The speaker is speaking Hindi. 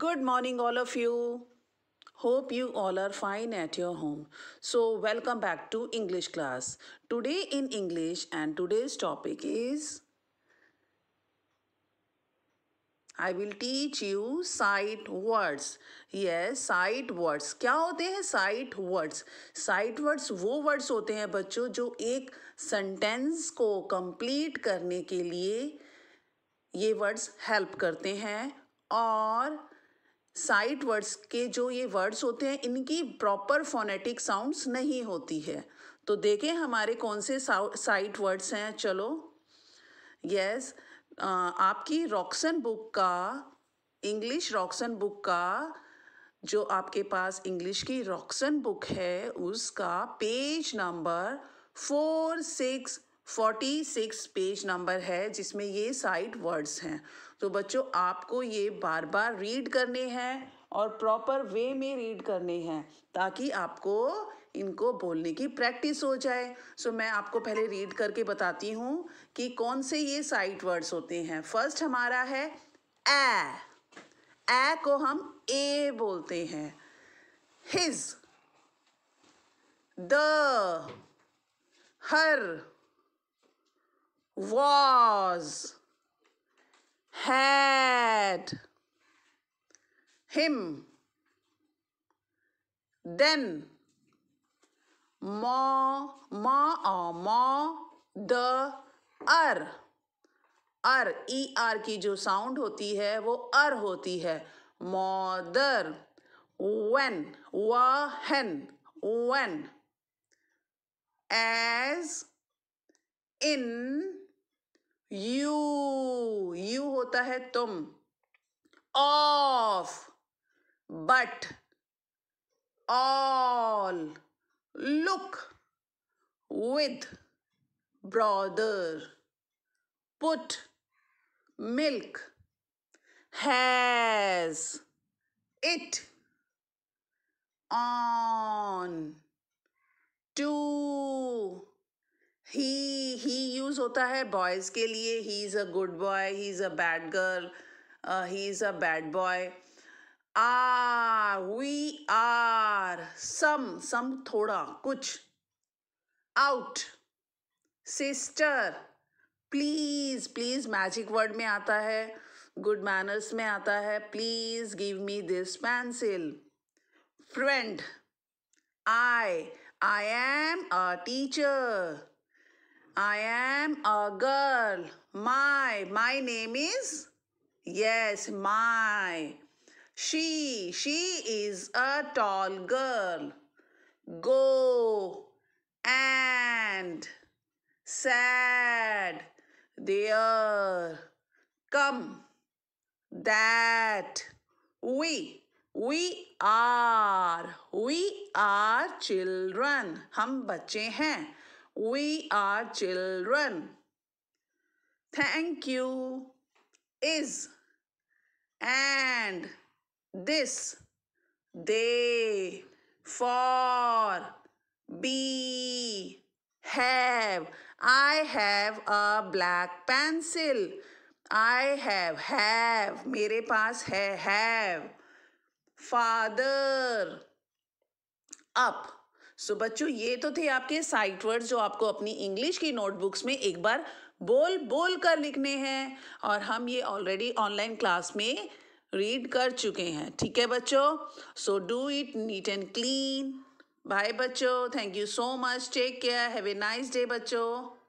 Good morning all of you hope you all are fine at your home so welcome back to English class today in English and today's topic is I will teach you sight words ये साइट वर्ड्स क्या होते हैं साइट वर्ड्स साइट वर्ड्स वो वर्ड्स होते हैं बच्चों जो एक सेंटेंस को कंप्लीट करने के लिए ये वर्ड्स हेल्प करते हैं और साइट वर्ड्स के जो ये वर्ड्स होते हैं इनकी प्रॉपर फोनेटिक साउंड्स नहीं होती है तो देखें हमारे कौन से साइट वर्ड्स हैं चलो यस आपकी रॉक्सन बुक का इंग्लिश रॉक्सन बुक का जो आपके पास इंग्लिश की रॉक्सन बुक है उसका page number four six forty six page number है जिसमें ये साइट वर्ड्स हैं तो बच्चों आपको ये बार बार रीड करने हैं और प्रॉपर वे में रीड करने हैं ताकि आपको इनको बोलने की प्रैक्टिस हो जाए सो so, मैं आपको पहले रीड करके बताती हूँ कि कौन से ये साइट वर्ड्स होते हैं फर्स्ट हमारा है ए ए को हम ए बोलते हैं his the her was, had, him, then, ma, ma or ma, the, अर अर ई आर की जो साउंड होती है वो अर होती है mother one won one as in you you होता है तुम of but all look with brother put milk has it on to he use होता है बॉयज़ के लिए he is a good boy he is a bad girl he is a bad boy are we are some some थोड़ा कुछ out sister please please magic word में आता है गुड मैनर्स में आता है please give me this pencil friend I I am a teacher I am a girl. My. My name is? Yes, my. She. She is a tall girl. Go. And. Sad. There. Come. That. We. We are. We are children. हम बच्चे हैं we are children. Thank you is and this they for be have I have a black pencil I have have मेरे पास है have father up so so, बच्चों ये तो थे आपके साइट वर्ड्स जो आपको अपनी इंग्लिश की नोटबुक्स में एक बार बोल बोल कर लिखने हैं और हम ये ऑलरेडी ऑनलाइन क्लास में रीड कर चुके हैं ठीक है बच्चों so do it neat and clean bye बच्चों thank you so much take care have a nice day बच्चों